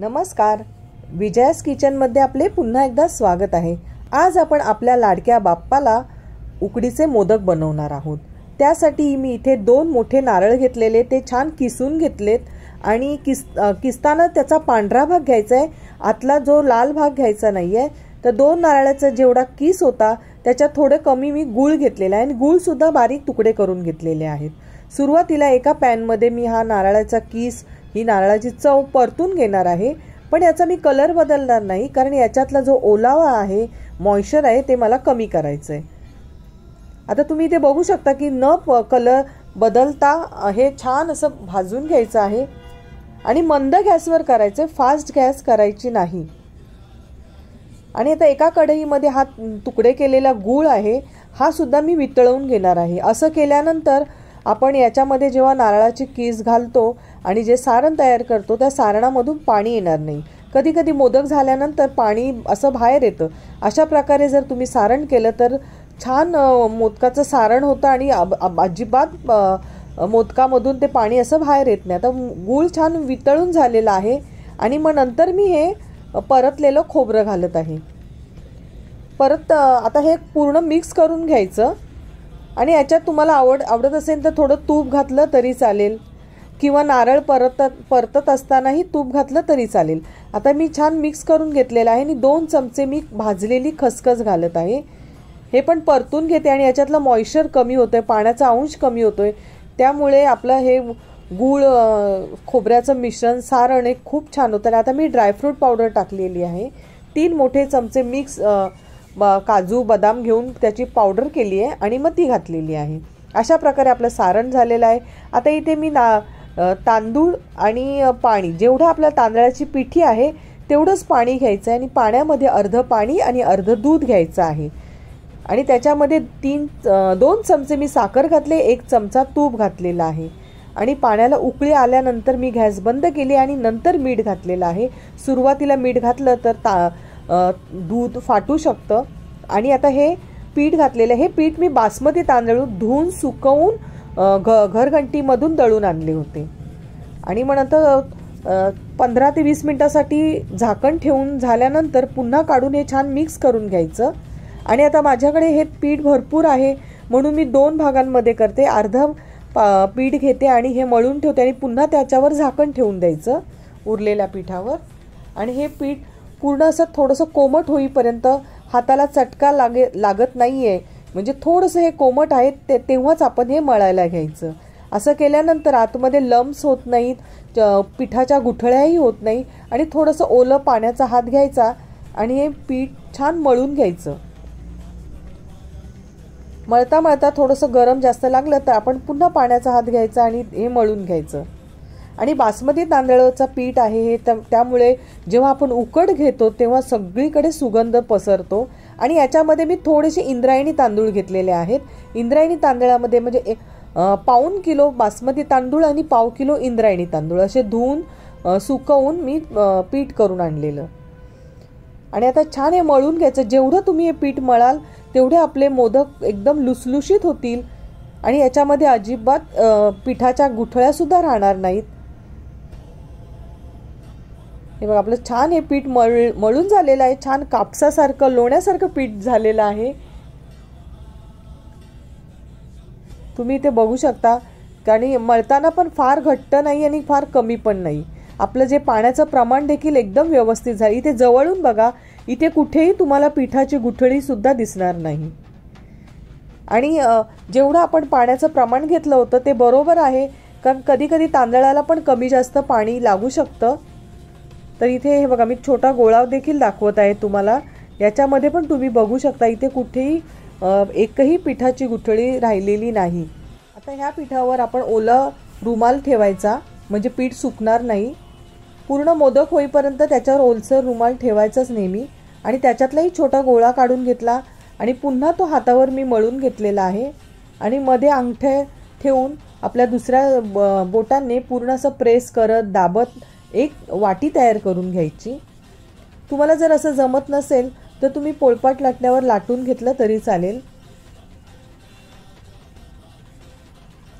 नमस्कार विजयास किचनमध्ये आपले पुन्हा एकदा स्वागत आहे आज आपण आपल्या लाडक्या बाप्पाला उकडीचे मोदक बनवणार आहोत त्यासाठी मी इथे दोन मोठे नारळ घेतलेले ते छान किसून घेतलेत आणि किस किसताना त्याचा पांढरा भाग घ्यायचा आहे आतला जो लाल भाग घ्यायचा नाही आहे तर दोन नारळाचा जेवढा किस होता त्याच्यात थोडं कमी मी गूळ घेतलेला आहे आणि गुळसुद्धा बारीक तुकडे करून घेतलेले आहेत सुरुवातीला एका पॅनमध्ये मी हा नारळाचा किस ही नारळाची चव परतून घेणार आहे पण याचा मी कलर बदलणार नाही कारण याच्यातला जो ओलावा आहे मॉइश्चर आहे ते मला कमी करायचं आहे आता तुम्ही ते बघू शकता की न प कलर बदलता हे छान असं भाजून घ्यायचं आहे आणि मंद गॅसवर करायचं आहे फास्ट गॅस करायची नाही आणि आता एका कढईमध्ये हा तुकडे केलेला गूळ आहे हा सुद्धा मी वितळवून घेणार आहे असं केल्यानंतर आपण याच्यामध्ये जेव्हा नारळाची कीस घालतो आणि जे सारण तयार करतो त्या सारणामधून पाणी येणार नाही कधी कधी मोदक झाल्यानंतर पाणी असं बाहेर येतं अशा प्रकारे जर तुम्ही सारण केलं तर छान मोदकाचं सारण होतं आणि अजिबात मोदकामधून ते पाणी असं बाहेर येत नाही आता गूळ छान वितळून झालेलं आहे आणि मग नंतर मी हे परतलेलं खोबरं घालत आहे परत आता हे पूर्ण मिक्स करून घ्यायचं आणि याच्यात तुम्हाला आवड आवडत असेल तर थोडं तूप घातलं तरी चालेल किंवा नारळ परत परतत असतानाही तूप घातलं तरी चालेल आता मी छान मिक्स करून घेतलेलं आहे आणि दोन चमचे मी भाजलेली खसखस घालत आहे हे पण परतून घेते आणि याच्यातलं मॉइश्चर कमी होतं आहे पाण्याचा अंश कमी होतो आहे त्यामुळे आपलं हे गूळ खोबऱ्याचं मिश्रण सारण एक खूप छान होतं आणि आता मी ड्रायफ्रूट पावडर टाकलेली आहे तीन मोठे चमचे मिक्स ब काजू बदाम घेऊन त्याची पावडर केली आहे आणि मग ती घातलेली आहे अशा प्रकारे आपलं सारण झालेलं आहे आता इथे मी ना तांदूळ आणि पाणी जेवढं आपल्या तांदळाची पिठी आहे तेवढंच पाणी घ्यायचं आहे आणि पाण्यामध्ये अर्धं पाणी आणि अर्धं दूध घ्यायचं आहे आणि त्याच्यामध्ये तीन दोन चमचे मी साखर घातले एक चमचा तूप घातलेला आहे आणि पाण्याला उकळी आल्यानंतर मी गॅस बंद केली आणि नंतर मीठ घातलेलं आहे सुरुवातीला मीठ घातलं तर ता दूध फाटू शकतं आणि आता हे पीठ घातलेलं हे पीठ मी बासमती तांदूळ धुवून सुकवून घ घरघंटीमधून दळून आणले होते आणि मग नंतर पंधरा ते वीस मिनटासाठी झाकण ठेवून झाल्यानंतर पुन्हा काढून हे छान मिक्स करून घ्यायचं आणि आता माझ्याकडे हे पीठ भरपूर आहे म्हणून मी दोन भागांमध्ये करते अर्ध पीठ घेते आणि हे मळून ठेवते आणि पुन्हा त्याच्यावर झाकण ठेवून द्यायचं उरलेल्या पिठावर आणि हे पीठ पूर्ण असं थोडंसं कोमट होईपर्यंत हाताला चटका लागे लागत नाही आहे म्हणजे थोडंसं हे कोमट आहे ते तेव्हाच आपण हे मळायला घ्यायचं असं केल्यानंतर आतमध्ये लम्स होत नाहीत पिठाच्या गुठळ्याही होत नाही आणि थोडंसं ओलं पाण्याचा हात घ्यायचा आणि हे पीठ छान मळून घ्यायचं मळता मळता थोडंसं गरम जास्त लागलं तर आपण पुन्हा पाण्याचा हात घ्यायचा आणि हे मळून घ्यायचं आणि बासमती तांदळाचं पीठ आहे हे त्यामुळे जेव्हा आपण उकड घेतो तेव्हा सगळीकडे सुगंध पसरतो आणि याच्यामध्ये मी थोडेसे इंद्रायणी तांदूळ घेतलेले आहेत इंद्रायणी तांदळामध्ये म्हणजे पाऊन किलो बासमती तांदूळ आणि पाव किलो इंद्रायणी तांदूळ असे धुवून सुकवून मी पीठ करून आणलेलं आणि आता छान हे मळून घ्यायचं जेवढं तुम्ही हे पीठ मळाल तेवढे आपले मोदक एकदम लुसलुशीत होतील आणि याच्यामध्ये अजिबात पिठाच्या गुठळ्यासुद्धा राहणार नाहीत हे बघा आपलं छान हे पीठ मळ मळून झालेलं आहे छान कापसासारखं लोण्यासारखं पीठ झालेलं आहे तुम्ही इथे बघू शकता आणि मळताना पण फार घट्ट नाही आणि फार कमी पण नाही आपलं जे पाण्याचं प्रमाण देखील एकदम व्यवस्थित झालं इथे जवळून बघा इथे कुठेही तुम्हाला पिठाची गुठळीसुद्धा दिसणार नाही आणि जेवढं आपण पाण्याचं प्रमाण घेतलं होतं ते बरोबर आहे कारण कधीकधी तांदळाला पण कमी जास्त पाणी लागू शकतं तर इथे हे बघा मी छोटा गोळा देखील दाखवत आहे तुम्हाला याच्यामध्ये पण तुम्ही बघू शकता इथे कुठेही एकही पिठाची गुठळी राहिलेली नाही आता ह्या पिठावर आपण ओला रुमाल ठेवायचा म्हणजे पीठ सुकणार नाही पूर्ण मोदक होईपर्यंत त्याच्यावर ओलसर रुमाल ठेवायचाच नेहमी आणि त्याच्यातलाही छोटा गोळा काढून घेतला आणि पुन्हा तो हातावर मी मळून घेतलेला आहे आणि मध्ये अंगठे ठेवून आपल्या दुसऱ्या बोटांनी पूर्ण असं प्रेस करत दाबत एक वाटी तयार करून घ्यायची तुम्हाला जर असं जमत नसेल तर तुम्ही पोळपाट लाटण्यावर लाटून घेतलं तरी चालेल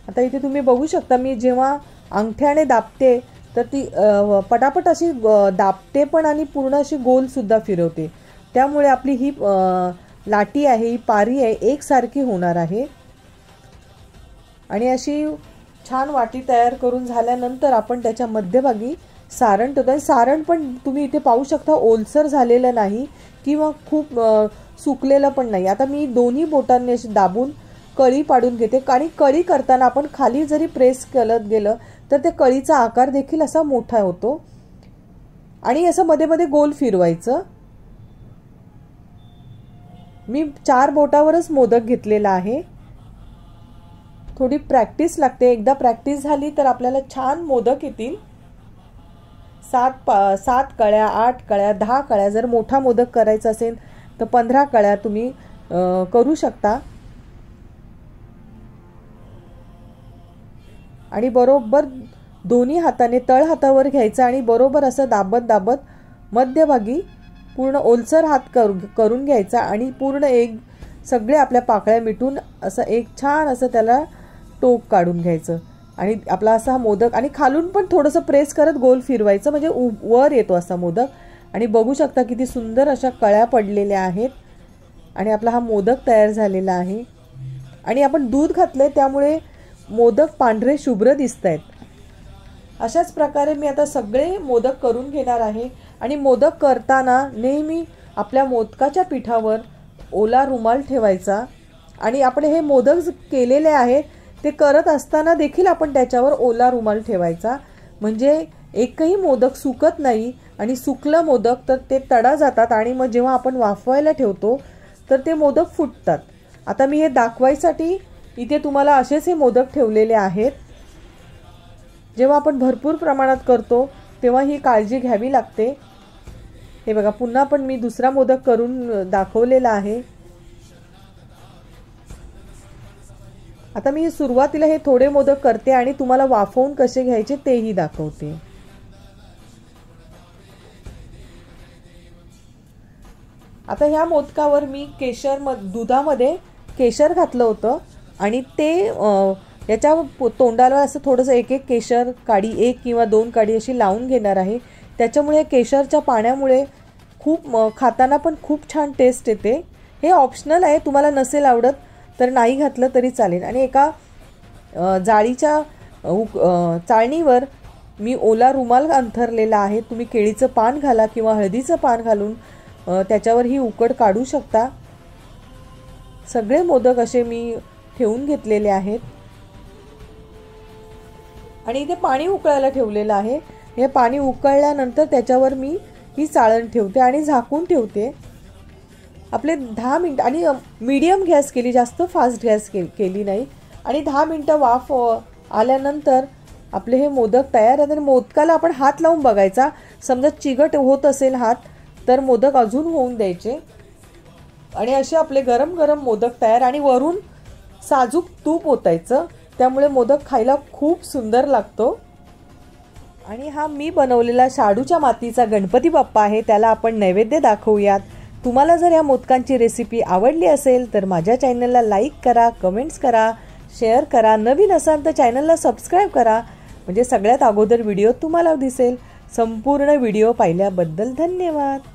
आता इथे तुम्ही बघू शकता मी जेव्हा अंगठ्याने दाबते तर ती पटापट अशी दाबते पण आणि पूर्ण अशी गोलसुद्धा फिरवते त्यामुळे आपली ही लाटी आहे ही पारी आहे एकसारखी होणार आहे आणि अशी छान वाटी तयार करून झाल्यानंतर आपण त्याच्या मध्यभागी सारण आणि सारण पण तुम्ही इथे पाहू शकता ओलसर झालेलं नाही किंवा खूप सुकलेलं पण नाही आता मी दोन्ही बोटांनी अशी दाबून कळी पाडून घेते आणि कळी करताना आपण खाली जरी प्रेस करत गेलं तर त्या कळीचा आकार देखील असा मोठा होतो आणि असं मध्ये मध्ये गोल फिरवायचं मी चार बोटावरच मोदक घेतलेला आहे थोडी प्रॅक्टिस लागते एकदा प्रॅक्टिस झाली तर आपल्याला छान मोदक येतील सात पा सात कळ्या आठ कळ्या दहा कळ्या जर मोठा मोदक करायचा असेल तर पंधरा कळ्या तुम्ही करू शकता आणि बरोबर दोन्ही हाताने तळ हातावर घ्यायचं आणि बरोबर असं दाबत दाबत मध्यभागी पूर्ण ओलसर हात करून घ्यायचा आणि पूर्ण एक सगळे आपल्या पाकळ्या मिटून असं एक छान असं त्याला टोक काढून घ्यायचं आणि आपला असा हा मोदक आणि खालून पण थोडंसं प्रेस करत गोल फिरवायचं म्हणजे उ वर येतो असा मोदक आणि बघू शकता किती सुंदर अशा कळ्या पडलेल्या आहेत आणि आपला हा मोदक तयार झालेला आहे आणि आपण दूध घातलं आहे त्यामुळे मोदक पांढरे शुभ्र दिसत आहेत अशाच प्रकारे मी आता सगळे मोदक करून घेणार आहे आणि मोदक करताना नेहमी आपल्या मोदकाच्या पिठावर ओला रुमाल ठेवायचा आणि आपण हे मोदक केलेले आहेत ते करत असताना देखील आपण त्याच्यावर ओला रुमाल ठेवायचा म्हणजे एकही मोदक सुकत नाही आणि सुकलं मोदक तर ते तडा जातात आणि मग जेव्हा आपण वाफवायला ठेवतो तर ते मोदक फुटतात आता मी हे दाखवायसाठी इथे तुम्हाला असेच हे मोदक ठेवलेले आहेत जेव्हा आपण भरपूर प्रमाणात करतो तेव्हा ही काळजी घ्यावी लागते हे बघा पुन्हा पण मी दुसरा मोदक करून दाखवलेला आहे आता मी सुरुवातीला हे थोडे मोदक करते आणि तुम्हाला वाफवून कसे घ्यायचे तेही दाखवते आता ह्या मोदकावर मी केशर म दुधामध्ये केशर घातलं होतं आणि ते याच्या तोंडाला असं थोडंसं एक एक केशर काडी एक किंवा दोन काडी अशी लावून घेणार आहे त्याच्यामुळे केशरच्या पाण्यामुळे खूप खाताना पण खूप छान टेस्ट येते हे ऑप्शनल आहे तुम्हाला नसेल आवडत तर नाही घातलं तरी चालेल आणि एका जाळीच्या उक चाळणीवर मी ओला रुमाल अंथरलेला आहे तुम्ही केळीचं पान घाला किंवा हळदीचं पान घालून त्याच्यावर ही उकड काढू शकता सगळे मोदक असे मी ठेवून घेतलेले आहेत आणि इथे पाणी उकळायला ठेवलेलं आहे हे पाणी उकळल्यानंतर त्याच्यावर मी ही चाळण ठेवते आणि झाकून ठेवते आपले दहा मिनटं आणि मीडियम गॅस केली जास्त फास्ट गॅस के केली नाही आणि दहा मिनटं वाफ आल्यानंतर आपले हे मोदक तयार आहेत आणि मोदकाला आपण हात लावून बघायचा समजा चिगट होत असेल हात तर मोदक अजून होऊन द्यायचे आणि असे आपले गरम गरम मोदक तयार आणि वरून साजूक तूप ओतायचं त्यामुळे मोदक खायला खूप सुंदर लागतो आणि हा मी बनवलेला शाडूच्या मातीचा गणपती बाप्पा आहे त्याला आपण नैवेद्य दाखवूयात तुम्हाला जर या मोदकांची रेसिपी आवडली असेल तर माझ्या चॅनलला लाईक करा कमेंट्स करा शेअर करा नवीन असाल तर चॅनलला सबस्क्राईब करा म्हणजे सगळ्यात अगोदर व्हिडिओ तुम्हाला दिसेल संपूर्ण व्हिडिओ पाहिल्याबद्दल धन्यवाद